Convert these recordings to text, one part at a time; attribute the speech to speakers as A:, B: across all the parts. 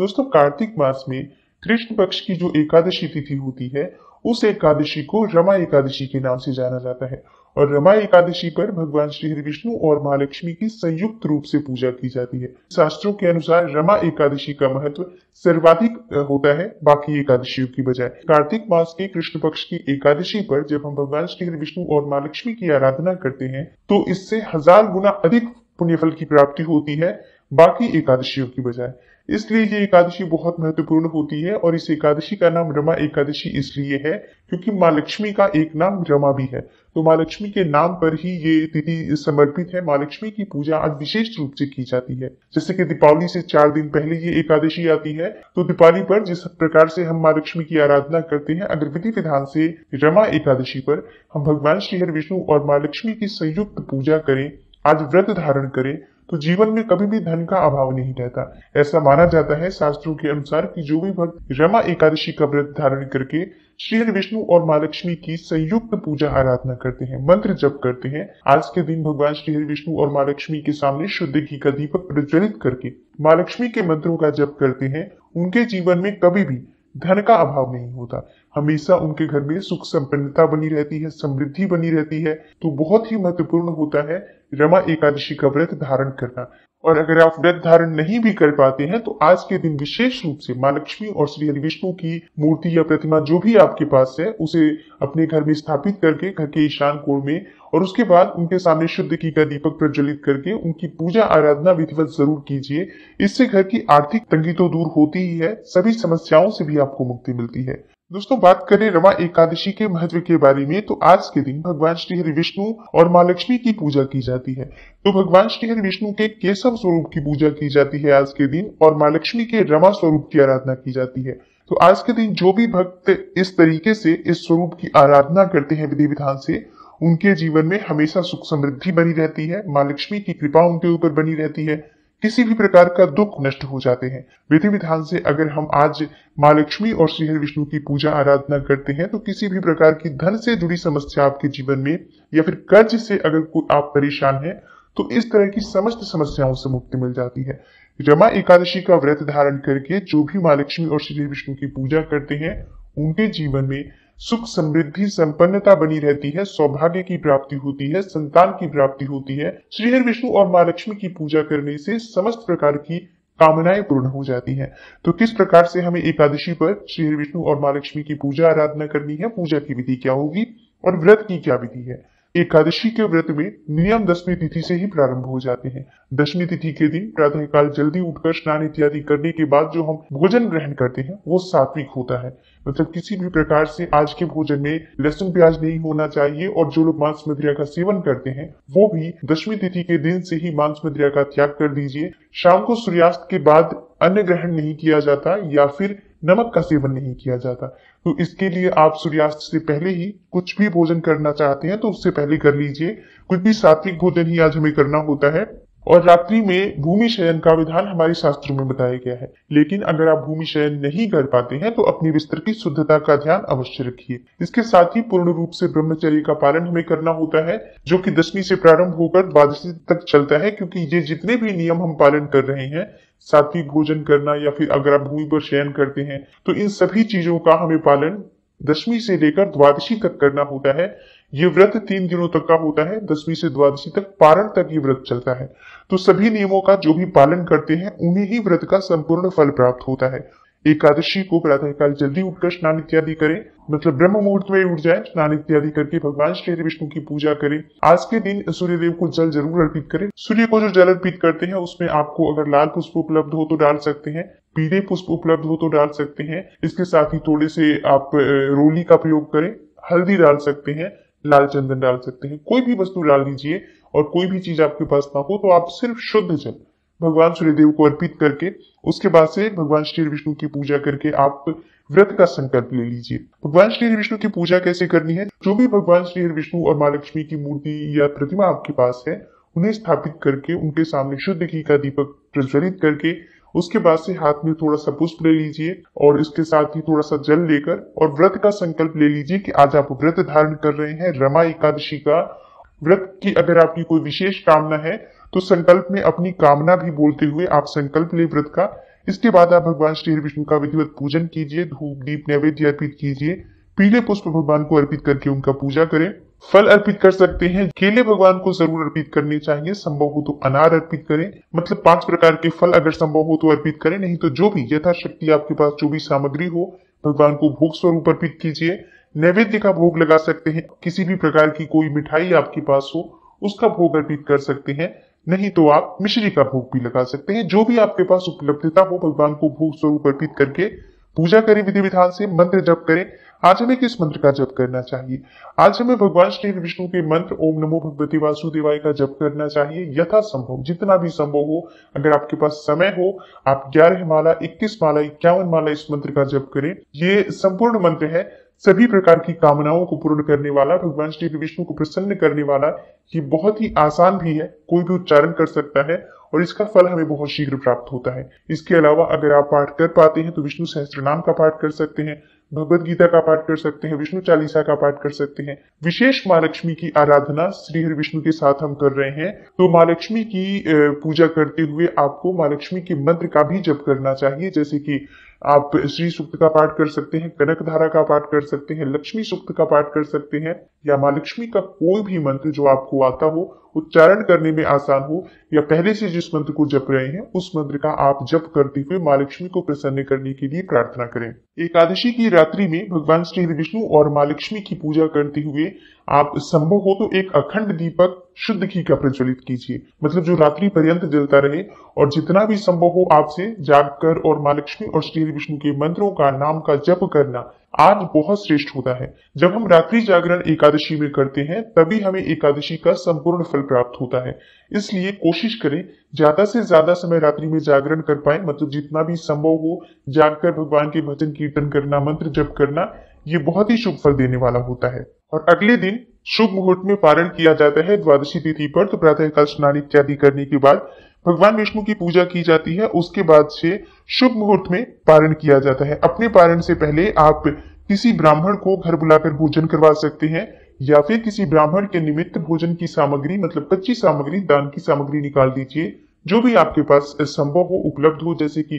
A: दोस्तों कार्तिक मास में कृष्ण पक्ष की जो एकादशी तिथि होती है उस एकादशी को रमा एकादशी के नाम से जाना जाता है और रमा एकादशी पर भगवान श्री हरि विष्णु और महालक्ष्मी की संयुक्त रूप से पूजा की जाती है शास्त्रों के अनुसार रमा एकादशी का महत्व सर्वाधिक होता है बाकी एकादशियों की बजाय कार्तिक मास के कृष्ण पक्ष की एकादशी पर जब हम भगवान श्री हरि विष्णु और महालक्ष्मी की आराधना करते हैं तो इससे हजार गुना अधिक पुण्यफल की प्राप्ति होती है बाकी एकादशियों की बजाय इसलिए ये एकादशी बहुत महत्वपूर्ण होती है और इस एकादशी का नाम रमा एकादशी इसलिए है क्योंकि माँ लक्ष्मी का एक नाम रमा भी है तो माँ लक्ष्मी के नाम पर ही ये तिथि समर्पित है माँ लक्ष्मी की पूजा आज विशेष रूप से की जाती है जैसे कि दीपावली से चार दिन पहले ये एकादशी आती है तो दीपावली पर जिस प्रकार से हम माँ लक्ष्मी की आराधना करते हैं अगर विधि विधान से रमा एकादशी पर हम भगवान श्रीहर विष्णु और माँ लक्ष्मी की संयुक्त पूजा करें आज व्रत धारण करें तो जीवन में कभी भी धन का अभाव नहीं रहता ऐसा माना जाता है शास्त्रों के अनुसार कि जो भी भक्त रमा एकादशी का व्रत धारण करके श्री विष्णु और महालक्ष्मी की संयुक्त पूजा आराधना करते हैं मंत्र जप करते हैं आज के दिन भगवान श्री हरि विष्णु और महालक्ष्मी के सामने शुद्ध घी का दीपक प्रज्वलित करके महालक्ष्मी के मंत्रों का जप करते हैं उनके जीवन में कभी भी धन का अभाव नहीं होता हमेशा उनके घर में सुख संपन्नता बनी रहती है समृद्धि बनी रहती है तो बहुत ही महत्वपूर्ण होता है रमा एकादशी का व्रत धारण करना और अगर आप व्रत धारण नहीं भी कर पाते हैं तो आज के दिन विशेष रूप से माँ लक्ष्मी और श्री हरि विष्णु की मूर्ति या प्रतिमा जो भी आपके पास है उसे अपने घर में स्थापित करके घर के ईशान कोण में और उसके बाद उनके सामने शुद्ध घी का दीपक प्रज्वलित करके उनकी पूजा आराधना विधिवत जरूर कीजिए इससे घर की आर्थिक तंगी तो दूर होती ही है सभी समस्याओं से भी आपको मुक्ति मिलती है दोस्तों बात करें रमा एकादशी के महत्व के बारे में तो आज के दिन भगवान श्री हरि विष्णु और माँ लक्ष्मी की पूजा की जाती है तो भगवान श्री हरि विष्णु के केशव स्वरूप की पूजा की जाती है आज के दिन और माँ लक्ष्मी के रमा स्वरूप की आराधना की जाती है तो आज के दिन जो भी भक्त इस तरीके से इस स्वरूप की आराधना करते हैं विधि विधान से उनके जीवन में हमेशा सुख समृद्धि बनी रहती है माँ लक्ष्मी की कृपा उनके ऊपर बनी रहती है किसी भी प्रकार का दुख नष्ट हो जाते हैं विधि विधान से अगर हम आज माँ लक्ष्मी और श्री विष्णु की पूजा आराधना करते हैं तो किसी भी प्रकार की धन से जुड़ी समस्या आपके जीवन में या फिर कर्ज से अगर कोई आप परेशान हैं तो इस तरह की समस्त समस्याओं से मुक्ति मिल जाती है रमा एकादशी का व्रत धारण करके जो भी माँ लक्ष्मी और श्री विष्णु की पूजा करते हैं उनके जीवन में सुख समृद्धि संपन्नता बनी रहती है सौभाग्य की प्राप्ति होती है संतान की प्राप्ति होती है श्रीहर विष्णु और माँ लक्ष्मी की पूजा करने से समस्त प्रकार की कामनाएं पूर्ण हो जाती है तो किस प्रकार से हमें एकादशी पर श्री विष्णु और माँ लक्ष्मी की पूजा आराधना करनी है पूजा की विधि क्या होगी और व्रत की क्या विधि है एकादशी के व्रत में नियम दसवीं तिथि से ही प्रारंभ हो जाते हैं दसवीं तिथि के दिन काल जल्दी उठकर स्नान इत्यादि करने के बाद जो हम भोजन ग्रहण करते हैं वो सात्विक होता है मतलब किसी भी प्रकार से आज के भोजन में लहसुन प्याज नहीं होना चाहिए और जो लोग मांस मदिरा का सेवन करते हैं वो भी दसवीं तिथि के दिन से ही मांस मदिरा का त्याग कर दीजिए शाम को सूर्यास्त के बाद अन्य ग्रहण नहीं किया जाता या फिर नमक का सेवन नहीं किया जाता तो इसके लिए आप सूर्यास्त से पहले ही कुछ भी भोजन करना चाहते हैं तो उससे पहले कर लीजिए कुछ भी सात्विक भोजन ही आज हमें करना होता है और रात्रि में भूमि शयन का विधान हमारे शास्त्रों में बताया गया है लेकिन अगर आप भूमि शयन नहीं कर पाते हैं तो अपने बिस्तर की शुद्धता का ध्यान अवश्य रखिए इसके साथ ही पूर्ण रूप से ब्रह्मचर्य का पालन हमें करना होता है जो कि दसवीं से प्रारंभ होकर द्वादशी तक चलता है क्योंकि ये जितने भी नियम हम पालन कर रहे हैं सात्विक भोजन करना या फिर अगर आप भूमि पर शयन करते हैं तो इन सभी चीजों का हमें पालन दसवीं से लेकर द्वादशी तक करना होता है ये व्रत तीन दिनों तक का होता है दसवीं से द्वादशी तक पारण तक ये व्रत चलता है तो सभी नियमों का जो भी पालन करते हैं उन्हें ही व्रत का संपूर्ण फल प्राप्त होता है एकादशी को प्रातःकाल जल्दी उठकर स्नान इत्यादि करें मतलब ब्रह्म मुहूर्त में उठ जाए स्नान इत्यादि करके भगवान श्री विष्णु की पूजा करें आज के दिन सूर्य देव को जल जरूर अर्पित करें सूर्य को जो जल अर्पित करते हैं उसमें आपको अगर लाल पुष्प उपलब्ध हो तो डाल सकते हैं पीले पुष्प उपलब्ध हो तो डाल सकते हैं इसके साथ ही थोड़े से आप रोली का प्रयोग करें हल्दी डाल सकते हैं लाल चंदन डाल सकते हैं कोई भी वस्तु डाल लीजिए और कोई भी चीज आपके पास ना हो तो आप सिर्फ शुद्ध जल भगवान सूर्यदेव को अर्पित करके उसके बाद से भगवान श्री विष्णु की पूजा करके आप व्रत का संकल्प ले लीजिए भगवान श्री विष्णु की पूजा कैसे करनी है जो भी भगवान श्री विष्णु और माँ लक्ष्मी की मूर्ति या प्रतिमा आपके पास है उन्हें स्थापित करके उनके सामने शुद्ध घी का दीपक प्रज्वलित करके उसके बाद से हाथ में थोड़ा सा पुष्प ले लीजिए और इसके साथ ही थोड़ा सा जल लेकर और व्रत का संकल्प ले लीजिए कि आज आप व्रत धारण कर रहे हैं रमा एकादशी का व्रत की अगर आपकी कोई विशेष कामना है तो संकल्प में अपनी कामना भी बोलते हुए आप संकल्प ले व्रत का इसके बाद आप भगवान श्री विष्णु का विधिवत पूजन कीजिए धूप दीप नैवेद्य अर्पित कीजिए पीले पुष्प भगवान को अर्पित करके उनका पूजा करें फल अर्पित कर सकते हैं केले भगवान को जरूर अर्पित करने चाहिए संभव हो तो अनार अर्पित करें मतलब पांच प्रकार के फल अगर संभव हो तो अर्पित करें नहीं तो जो भी यथाशक्ति आपके पास जो भी सामग्री हो भगवान को भोग स्वरूप अर्पित कीजिए नैवेद्य का भोग लगा सकते हैं किसी भी प्रकार की कोई मिठाई आपके पास हो उसका भोग अर्पित कर सकते हैं नहीं तो आप मिश्री का भोग भी लगा सकते हैं जो भी आपके पास उपलब्धता हो भगवान को भोग स्वरूप अर्पित करके पूजा करें विधि विधान से मंत्र जप करें आज हमें किस मंत्र का जप करना चाहिए आज हमें भगवान श्री विष्णु के मंत्र ओम नमो भगवती वासुदेवाय का जप करना चाहिए यथा संभव जितना भी संभव हो अगर आपके पास समय हो आप ग्यारह माला इक्कीस माला इक्यावन माला इस मंत्र का जप करें ये संपूर्ण मंत्र है सभी प्रकार की कामनाओं को पूर्ण करने वाला भगवान श्री विष्णु को प्रसन्न करने वाला ये बहुत ही आसान भी है कोई भी उच्चारण कर सकता है और इसका फल हमें बहुत शीघ्र प्राप्त होता है इसके अलावा अगर आप पाठ कर पाते हैं तो विष्णु सहस्त्र नाम का पाठ कर सकते हैं भगवद गीता का पाठ कर सकते हैं विष्णु चालीसा का पाठ कर सकते हैं विशेष माँ लक्ष्मी की आराधना श्री हरि विष्णु के साथ हम कर रहे हैं तो माँ लक्ष्मी की पूजा करते हुए आपको माँ लक्ष्मी के मंत्र का भी जप करना चाहिए जैसे कि आप श्री सूक्त का पाठ कर सकते हैं कनक धारा का पाठ कर सकते हैं लक्ष्मी सूक्त का पाठ कर सकते हैं या माँ लक्ष्मी का कोई भी मंत्र जो आपको आता हो उच्चारण करने में आसान हो या पहले से जिस मंत्र को जप रहे हैं उस मंत्र का आप जप करते हुए माँ लक्ष्मी को प्रसन्न करने के लिए प्रार्थना करें एकादशी की रात्रि में भगवान श्री विष्णु और माँ लक्ष्मी की पूजा करते हुए आप संभव हो तो एक अखंड दीपक शुद्ध घी का प्रज्वलित कीजिए मतलब जो रात्रि पर्यंत जलता रहे और जितना भी संभव हो आपसे जागकर और माँ लक्ष्मी और श्री विष्णु के मंत्रों का नाम का जप करना आज बहुत श्रेष्ठ होता है जब हम रात्रि जागरण एकादशी में करते हैं तभी हमें एकादशी का संपूर्ण फल प्राप्त होता है इसलिए कोशिश करें ज्यादा से ज्यादा समय रात्रि में जागरण कर पाए मतलब जितना भी संभव हो जागकर भगवान के भजन कीर्तन करना मंत्र जप करना ये बहुत ही शुभ फल देने वाला होता है और अगले दिन शुभ मुहूर्त में पारण किया जाता है द्वादशी तिथि पर तो प्रातःकाल स्नान इत्यादि करने के बाद भगवान विष्णु की पूजा की जाती है उसके बाद से शुभ मुहूर्त में पारण किया जाता है अपने पारण से पहले आप किसी ब्राह्मण को घर बुलाकर भोजन करवा सकते हैं या फिर किसी ब्राह्मण के निमित्त भोजन की सामग्री मतलब कच्ची सामग्री दान की सामग्री निकाल दीजिए जो भी आपके पास संभव हो उपलब्ध हो जैसे कि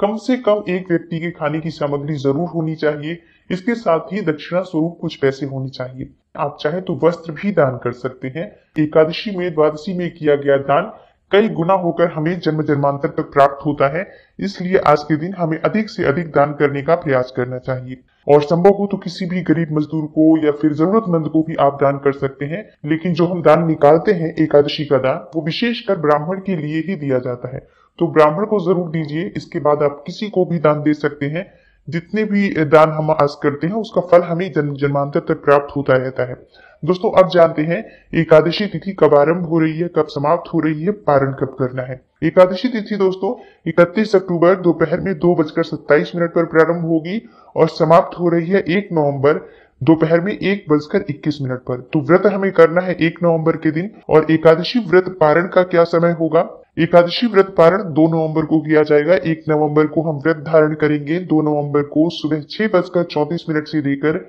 A: कम से कम एक व्यक्ति के खाने की सामग्री जरूर होनी चाहिए इसके साथ ही दक्षिणा स्वरूप कुछ पैसे होने चाहिए आप चाहे तो वस्त्र भी दान कर सकते हैं एकादशी में द्वादशी में किया गया दान कई गुना होकर हमें जन्म जन्मांतर तक प्राप्त होता है इसलिए आज के दिन हमें अधिक से अधिक दान करने का प्रयास करना चाहिए और संभव हो तो किसी भी गरीब मजदूर को या फिर जरूरतमंद को भी आप दान कर सकते हैं लेकिन जो हम दान निकालते हैं एकादशी का दान वो विशेषकर ब्राह्मण के लिए ही दिया जाता है तो ब्राह्मण को जरूर दीजिए इसके बाद आप किसी को भी दान दे सकते हैं जितने भी दान हम आज करते हैं उसका फल हमें जन्म जन्मांतर तक प्राप्त होता रहता है दोस्तों अब जानते हैं एकादशी तिथि कब आरंभ हो रही है कब समाप्त हो रही है पारण कब करना है एकादशी तिथि दोस्तों 31 अक्टूबर दोपहर में दो बजकर सत्ताईस मिनट पर प्रारंभ होगी और समाप्त हो रही है एक नवंबर दोपहर में एक बजकर इक्कीस मिनट पर तो व्रत हमें करना है एक नवंबर के दिन और एकादशी व्रत पारण का क्या समय होगा एकादशी व्रत पारण दो नवंबर को किया जाएगा एक नवंबर को हम व्रत धारण करेंगे दो नवंबर को सुबह छह बजकर चौतीस मिनट से लेकर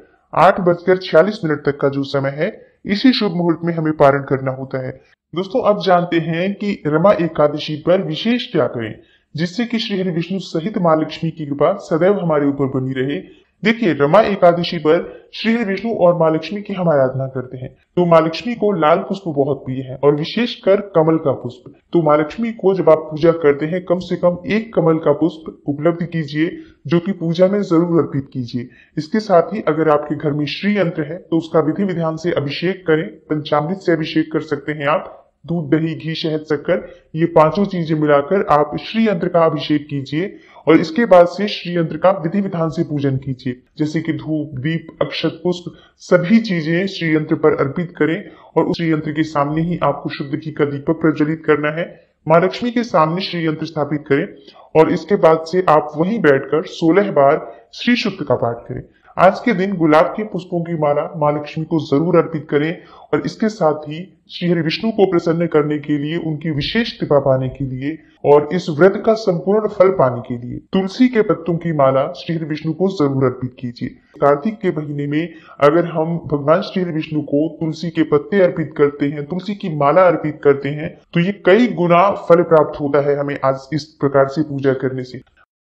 A: आठ बजकर छियालीस मिनट तक का जो समय है इसी शुभ मुहूर्त में हमें पारण करना होता है दोस्तों अब जानते हैं कि रमा एकादशी पर विशेष क्या करें जिससे कि श्री हरि विष्णु सहित महालक्ष्मी की कृपा सदैव हमारे ऊपर बनी रहे देखिए रमा एकादशी पर श्री विष्णु और माँ लक्ष्मी की हम आराधना करते हैं तो माँ लक्ष्मी को लाल पुष्प बहुत प्रिय है और विशेष कर कमल का पुष्प तो माँ लक्ष्मी को जब आप पूजा करते हैं कम से कम एक कमल का पुष्प उपलब्ध कीजिए जो कि पूजा में जरूर अर्पित कीजिए इसके साथ ही अगर आपके घर में श्री यंत्र है तो उसका विधि विधान से अभिषेक करें पंचामृत से अभिषेक कर सकते हैं आप दूध दही घी शहद शक्कर ये पांचों चीजें मिलाकर आप श्री यंत्र का अभिषेक कीजिए और इसके बाद से श्री यंत्र का विधि विधान से पूजन कीजिए जैसे कि धूप दीप अक्षत पुष्प सभी चीजें श्री यंत्र पर अर्पित करें और उस श्री यंत्र के सामने ही आपको शुद्ध घी का दीपक प्रज्वलित करना है माँ लक्ष्मी के सामने श्री यंत्र स्थापित करें और इसके बाद से आप वहीं बैठकर 16 बार श्री शुद्ध का पाठ करें आज के दिन गुलाब के पुष्पों की माला माँ लक्ष्मी को जरूर अर्पित करें और इसके साथ ही श्री हरि विष्णु को प्रसन्न करने के लिए उनकी विशेष कृपा पाने के लिए और इस व्रत का संपूर्ण फल पाने के लिए तुलसी के पत्तों की माला श्री हरि विष्णु को जरूर अर्पित कीजिए कार्तिक के महीने में अगर हम भगवान श्री हरि विष्णु को तुलसी के पत्ते अर्पित करते हैं तुलसी की माला अर्पित करते हैं तो ये कई गुना फल प्राप्त होता है हमें आज इस प्रकार से पूजा करने से